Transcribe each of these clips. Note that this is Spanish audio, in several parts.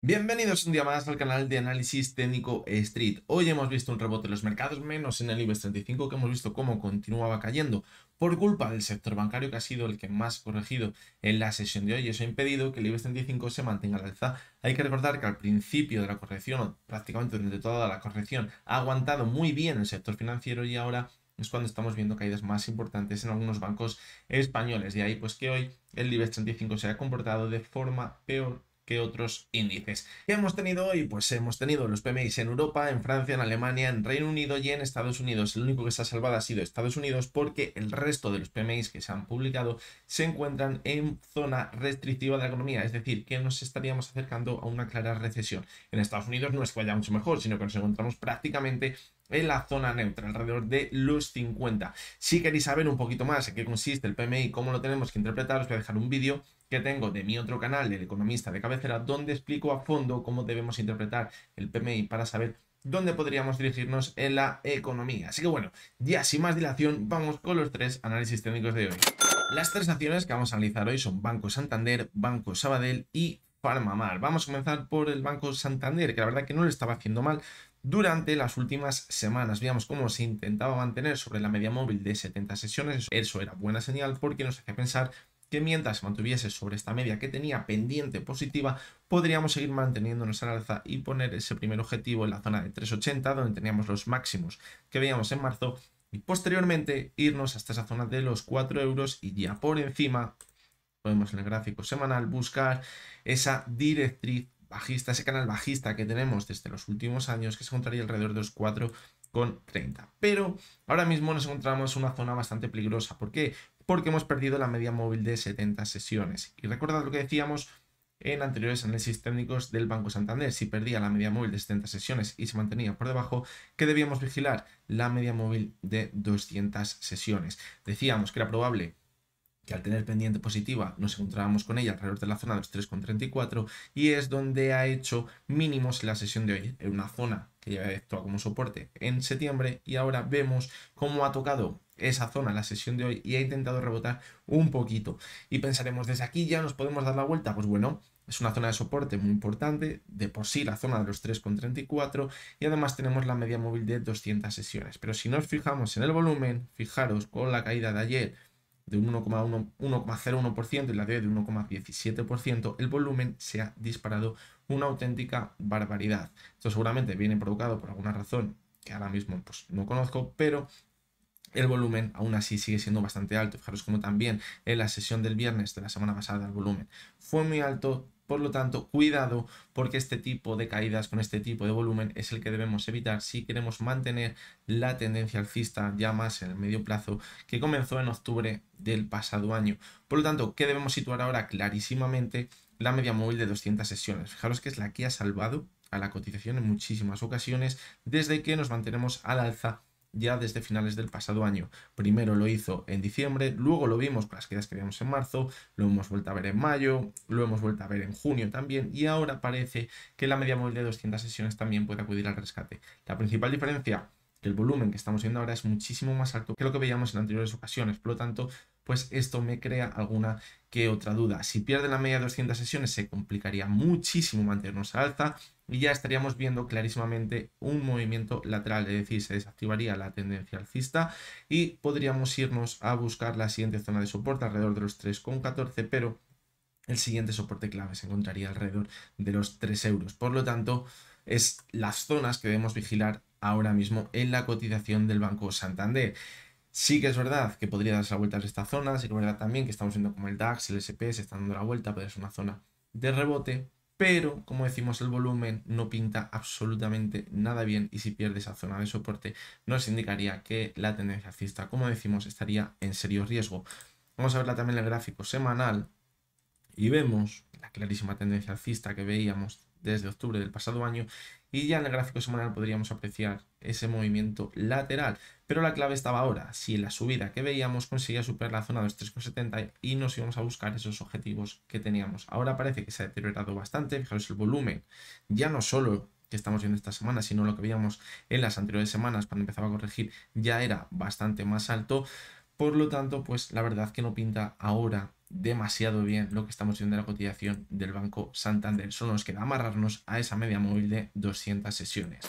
Bienvenidos un día más al canal de análisis técnico Street. Hoy hemos visto un rebote en los mercados, menos en el IBEX 35, que hemos visto cómo continuaba cayendo por culpa del sector bancario, que ha sido el que más corregido en la sesión de hoy. Eso ha impedido que el IBEX 35 se mantenga al alza. Hay que recordar que al principio de la corrección, o prácticamente durante toda la corrección, ha aguantado muy bien el sector financiero y ahora es cuando estamos viendo caídas más importantes en algunos bancos españoles. De ahí pues que hoy el IBEX 35 se ha comportado de forma peor que otros índices. ¿Qué hemos tenido hoy? Pues hemos tenido los PMI en Europa, en Francia, en Alemania, en Reino Unido y en Estados Unidos. El único que se ha salvado ha sido Estados Unidos porque el resto de los PMI que se han publicado se encuentran en zona restrictiva de la economía, es decir, que nos estaríamos acercando a una clara recesión. En Estados Unidos no es que vaya mucho mejor, sino que nos encontramos prácticamente en la zona neutra, alrededor de los 50. Si queréis saber un poquito más en qué consiste el PMI, cómo lo tenemos que interpretar, os voy a dejar un vídeo que tengo de mi otro canal, El Economista de Cabecera, donde explico a fondo cómo debemos interpretar el PMI para saber dónde podríamos dirigirnos en la economía. Así que bueno, ya sin más dilación, vamos con los tres análisis técnicos de hoy. Las tres acciones que vamos a analizar hoy son Banco Santander, Banco Sabadell y Farmamar. Vamos a comenzar por el Banco Santander, que la verdad que no le estaba haciendo mal, durante las últimas semanas. Veíamos cómo se intentaba mantener sobre la media móvil de 70 sesiones. Eso era buena señal porque nos hace pensar que mientras se mantuviese sobre esta media que tenía pendiente positiva, podríamos seguir manteniéndonos nuestra alza y poner ese primer objetivo en la zona de 3.80, donde teníamos los máximos que veíamos en marzo, y posteriormente irnos hasta esa zona de los 4 euros y ya por encima, podemos en el gráfico semanal buscar esa directriz bajista, ese canal bajista que tenemos desde los últimos años, que se encontraría alrededor de los 4 con Pero ahora mismo nos encontramos una zona bastante peligrosa. ¿Por qué? porque hemos perdido la media móvil de 70 sesiones. Y recordad lo que decíamos en anteriores análisis técnicos del Banco Santander, si perdía la media móvil de 70 sesiones y se mantenía por debajo, que debíamos vigilar la media móvil de 200 sesiones. Decíamos que era probable que al tener pendiente positiva nos encontrábamos con ella alrededor de la zona de los 3,34 y es donde ha hecho mínimos la sesión de hoy, en una zona esto como soporte en septiembre y ahora vemos cómo ha tocado esa zona la sesión de hoy y ha intentado rebotar un poquito. Y pensaremos, desde aquí ya nos podemos dar la vuelta. Pues bueno, es una zona de soporte muy importante, de por sí la zona de los 3,34 y además tenemos la media móvil de 200 sesiones. Pero si nos fijamos en el volumen, fijaros con la caída de ayer de un 1,01% y la de de 1,17%, el volumen se ha disparado una auténtica barbaridad. Esto seguramente viene provocado por alguna razón que ahora mismo pues, no conozco, pero el volumen aún así sigue siendo bastante alto. Fijaros como también en la sesión del viernes de la semana pasada el volumen fue muy alto, por lo tanto, cuidado porque este tipo de caídas con este tipo de volumen es el que debemos evitar si queremos mantener la tendencia alcista ya más en el medio plazo que comenzó en octubre del pasado año. Por lo tanto, ¿qué debemos situar ahora clarísimamente? La media móvil de 200 sesiones. Fijaros que es la que ha salvado a la cotización en muchísimas ocasiones desde que nos mantenemos al alza ya desde finales del pasado año. Primero lo hizo en diciembre, luego lo vimos con las quedas que vimos en marzo, lo hemos vuelto a ver en mayo, lo hemos vuelto a ver en junio también y ahora parece que la media móvil de 200 sesiones también puede acudir al rescate. La principal diferencia que el volumen que estamos viendo ahora es muchísimo más alto que lo que veíamos en anteriores ocasiones, por lo tanto, pues esto me crea alguna que otra duda. Si pierde la media de 200 sesiones se complicaría muchísimo mantenernos a alza, y ya estaríamos viendo clarísimamente un movimiento lateral, es decir, se desactivaría la tendencia alcista y podríamos irnos a buscar la siguiente zona de soporte alrededor de los 3,14, pero el siguiente soporte clave se encontraría alrededor de los 3 euros. Por lo tanto, es las zonas que debemos vigilar ahora mismo en la cotización del Banco Santander. Sí que es verdad que podría darse la vuelta a esta zona, sí que es verdad también que estamos viendo como el DAX el SP se están dando la vuelta, puede ser una zona de rebote, pero como decimos el volumen no pinta absolutamente nada bien y si pierde esa zona de soporte nos indicaría que la tendencia alcista como decimos estaría en serio riesgo. Vamos a verla también el gráfico semanal y vemos la clarísima tendencia alcista que veíamos desde octubre del pasado año y ya en el gráfico semanal podríamos apreciar ese movimiento lateral. Pero la clave estaba ahora, si la subida que veíamos conseguía superar la zona de los 3,70 y nos íbamos a buscar esos objetivos que teníamos. Ahora parece que se ha deteriorado bastante, fijaros el volumen, ya no solo que estamos viendo esta semana, sino lo que veíamos en las anteriores semanas cuando empezaba a corregir ya era bastante más alto. Por lo tanto, pues la verdad que no pinta ahora demasiado bien lo que estamos viendo en la cotización del Banco Santander. Solo nos queda amarrarnos a esa media móvil de 200 sesiones.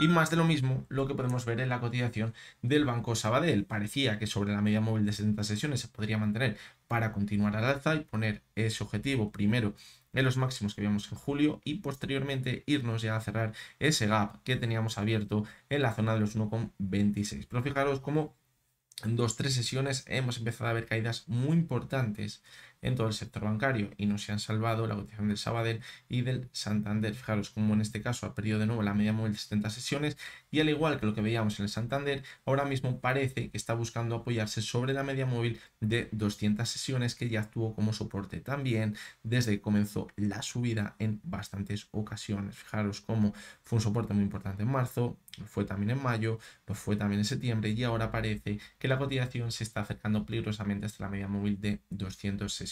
Y más de lo mismo, lo que podemos ver en la cotización del Banco Sabadell. Parecía que sobre la media móvil de 70 sesiones se podría mantener para continuar al alza y poner ese objetivo primero en los máximos que vimos en julio y posteriormente irnos ya a cerrar ese gap que teníamos abierto en la zona de los 1,26. Pero fijaros cómo en dos, tres sesiones hemos empezado a ver caídas muy importantes en todo el sector bancario y no se han salvado la cotización del Sabadell y del Santander. Fijaros cómo en este caso ha perdido de nuevo la media móvil de 70 sesiones y al igual que lo que veíamos en el Santander, ahora mismo parece que está buscando apoyarse sobre la media móvil de 200 sesiones que ya actuó como soporte también desde que comenzó la subida en bastantes ocasiones. Fijaros cómo fue un soporte muy importante en marzo, fue también en mayo, pues fue también en septiembre y ahora parece que la cotización se está acercando peligrosamente hasta la media móvil de 260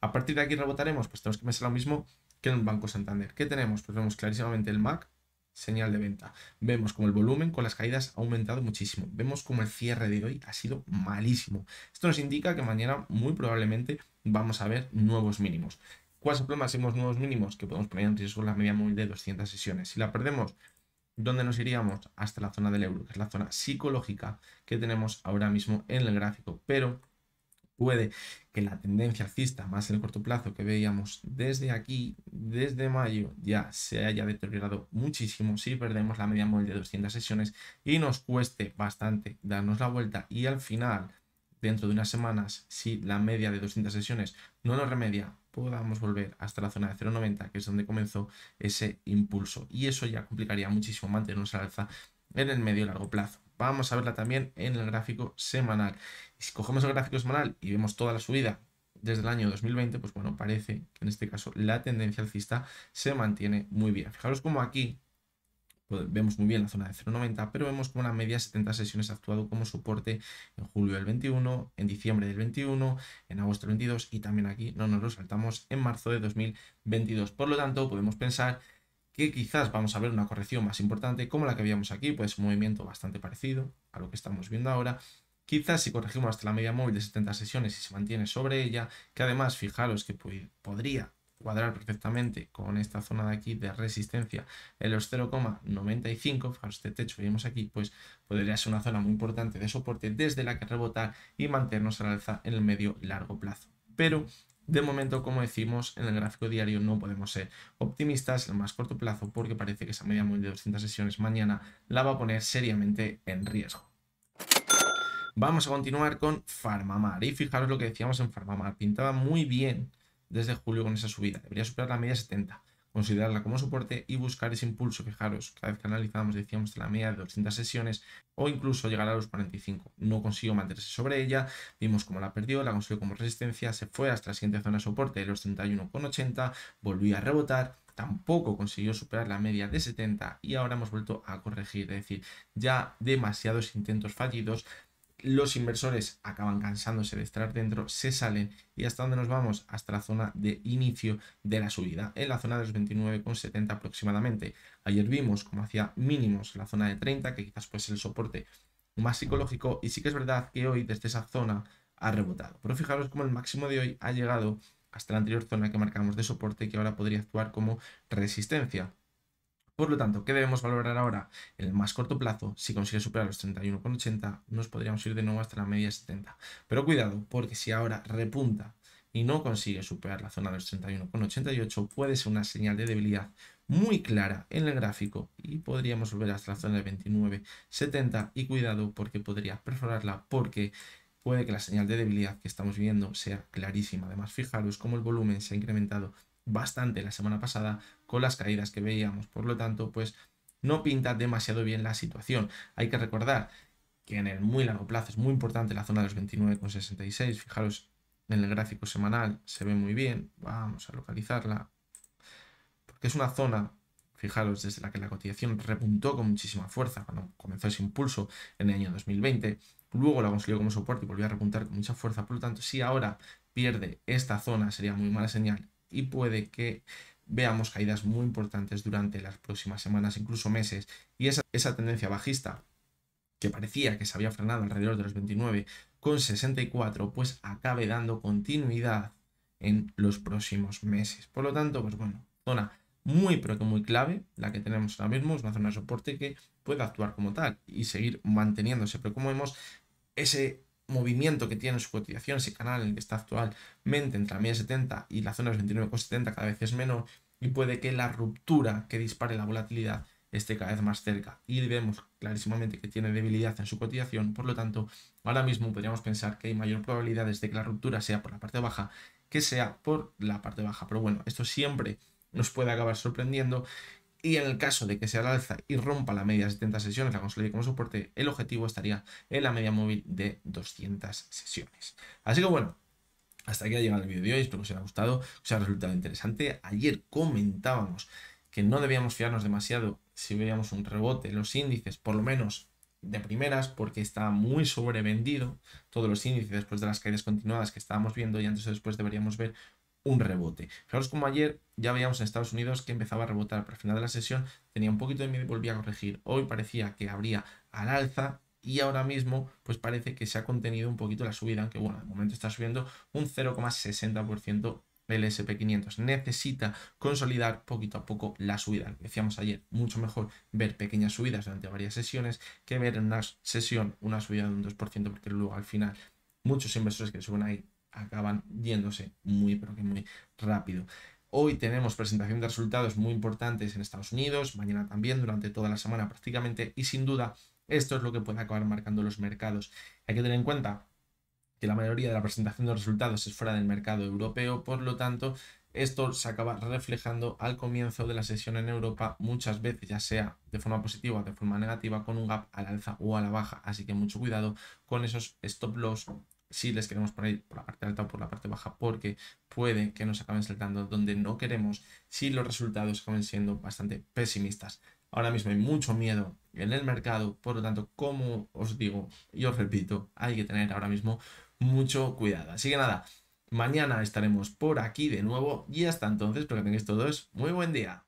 a partir de aquí rebotaremos, pues tenemos que pensar lo mismo que en el Banco Santander. ¿Qué tenemos? Pues vemos clarísimamente el MAC, señal de venta. Vemos como el volumen con las caídas ha aumentado muchísimo. Vemos como el cierre de hoy ha sido malísimo. Esto nos indica que mañana muy probablemente vamos a ver nuevos mínimos. ¿Cuál es el problema? nuevos mínimos que podemos poner en riesgo la media móvil de 200 sesiones. Si la perdemos, ¿dónde nos iríamos? Hasta la zona del euro, que es la zona psicológica que tenemos ahora mismo en el gráfico. Pero puede que la tendencia alcista más en el corto plazo que veíamos desde aquí, desde mayo, ya se haya deteriorado muchísimo si perdemos la media móvil de 200 sesiones y nos cueste bastante darnos la vuelta y al final, dentro de unas semanas, si la media de 200 sesiones no nos remedia, podamos volver hasta la zona de 0,90, que es donde comenzó ese impulso. Y eso ya complicaría muchísimo mantenernos al alza en el medio y largo plazo. Vamos a verla también en el gráfico semanal. Y si cogemos el gráfico semanal y vemos toda la subida desde el año 2020, pues bueno, parece que en este caso la tendencia alcista se mantiene muy bien. Fijaros como aquí pues, vemos muy bien la zona de 0,90, pero vemos como la media 70 sesiones ha actuado como soporte en julio del 21, en diciembre del 21, en agosto del 22 y también aquí no nos lo saltamos en marzo de 2022. Por lo tanto, podemos pensar que quizás vamos a ver una corrección más importante como la que veíamos aquí, pues un movimiento bastante parecido a lo que estamos viendo ahora. Quizás si corregimos hasta la media móvil de 70 sesiones y se mantiene sobre ella, que además fijaros que podría cuadrar perfectamente con esta zona de aquí de resistencia en los 0,95, fijaros este techo que vemos aquí, pues podría ser una zona muy importante de soporte desde la que rebotar y mantenernos al alza en el medio largo plazo. Pero de momento, como decimos, en el gráfico diario no podemos ser optimistas en el más corto plazo porque parece que esa media móvil de 200 sesiones mañana la va a poner seriamente en riesgo. Vamos a continuar con Farmamar y fijaros lo que decíamos en Farmamar, pintaba muy bien desde julio con esa subida, debería superar la media 70 considerarla como soporte y buscar ese impulso. Fijaros, cada vez que analizábamos decíamos la media de 200 sesiones o incluso llegar a los 45. No consiguió mantenerse sobre ella, vimos cómo la perdió, la consiguió como resistencia, se fue hasta la siguiente zona de soporte de los 31,80, volvió a rebotar, tampoco consiguió superar la media de 70 y ahora hemos vuelto a corregir, es decir, ya demasiados intentos fallidos los inversores acaban cansándose de estar dentro, se salen y hasta donde nos vamos, hasta la zona de inicio de la subida, en la zona de los 29,70 aproximadamente. Ayer vimos como hacía mínimos la zona de 30, que quizás pues el soporte más psicológico y sí que es verdad que hoy desde esa zona ha rebotado. Pero fijaros como el máximo de hoy ha llegado hasta la anterior zona que marcamos de soporte que ahora podría actuar como resistencia. Por lo tanto, ¿qué debemos valorar ahora? En el más corto plazo, si consigue superar los 31,80, nos podríamos ir de nuevo hasta la media 70. Pero cuidado, porque si ahora repunta y no consigue superar la zona de los 31,88, puede ser una señal de debilidad muy clara en el gráfico y podríamos volver hasta la zona de 29,70 y cuidado porque podría perforarla porque puede que la señal de debilidad que estamos viendo sea clarísima. Además, fijaros cómo el volumen se ha incrementado bastante la semana pasada con las caídas que veíamos. Por lo tanto, pues no pinta demasiado bien la situación. Hay que recordar que en el muy largo plazo es muy importante la zona de los 29,66. Fijaros, en el gráfico semanal se ve muy bien. Vamos a localizarla. Porque es una zona, fijaros, desde la que la cotización repuntó con muchísima fuerza cuando comenzó ese impulso en el año 2020. Luego la consiguió como soporte y volvió a repuntar con mucha fuerza. Por lo tanto, si ahora pierde esta zona sería muy mala señal y puede que veamos caídas muy importantes durante las próximas semanas, incluso meses, y esa, tendencia bajista que parecía que se había frenado alrededor de los 29 con 64, pues acabe dando continuidad en los próximos meses. Por lo tanto, pues bueno, zona muy pero que muy clave, la que tenemos ahora mismo, es una zona de soporte que puede actuar como tal y seguir manteniéndose, pero como vemos, ese movimiento que tiene su cotización ese canal en el que está actualmente entre la media y la zona de 29,70 cada vez es menor y puede que la ruptura que dispare la volatilidad esté cada vez más cerca y vemos clarísimamente que tiene debilidad en su cotización, por lo tanto ahora mismo podríamos pensar que hay mayor probabilidad de que la ruptura sea por la parte baja que sea por la parte baja, pero bueno, esto siempre nos puede acabar sorprendiendo y en el caso de que se alza y rompa la media de 70 sesiones, la consolide como soporte, el objetivo estaría en la media móvil de 200 sesiones. Así que bueno, hasta aquí ha llegado el vídeo de hoy, espero que os haya gustado, os haya resultado interesante. Ayer comentábamos que no debíamos fiarnos demasiado si veíamos un rebote en los índices, por lo menos de primeras, porque está muy sobrevendido todos los índices después de las caídas continuadas que estábamos viendo y antes o después deberíamos ver un rebote. Fijaros como ayer ya veíamos en Estados Unidos que empezaba a rebotar, para al final de la sesión tenía un poquito de miedo y volvía a corregir. Hoy parecía que habría al alza y ahora mismo pues parece que se ha contenido un poquito la subida, aunque bueno, de momento está subiendo un 0,60% el SP500. Necesita consolidar poquito a poco la subida. decíamos ayer, mucho mejor ver pequeñas subidas durante varias sesiones que ver en una sesión una subida de un 2%, porque luego al final muchos inversores que suben ahí acaban yéndose muy, pero que muy rápido. Hoy tenemos presentación de resultados muy importantes en Estados Unidos, mañana también, durante toda la semana prácticamente, y sin duda esto es lo que puede acabar marcando los mercados. Hay que tener en cuenta que la mayoría de la presentación de resultados es fuera del mercado europeo, por lo tanto, esto se acaba reflejando al comienzo de la sesión en Europa muchas veces, ya sea de forma positiva o de forma negativa, con un gap al alza o a la baja. Así que mucho cuidado con esos stop loss si les queremos poner por la parte alta o por la parte baja, porque puede que nos acaben saltando donde no queremos, si los resultados acaben siendo bastante pesimistas. Ahora mismo hay mucho miedo en el mercado, por lo tanto, como os digo y os repito, hay que tener ahora mismo mucho cuidado. Así que nada, mañana estaremos por aquí de nuevo y hasta entonces, espero que tengáis todos muy buen día.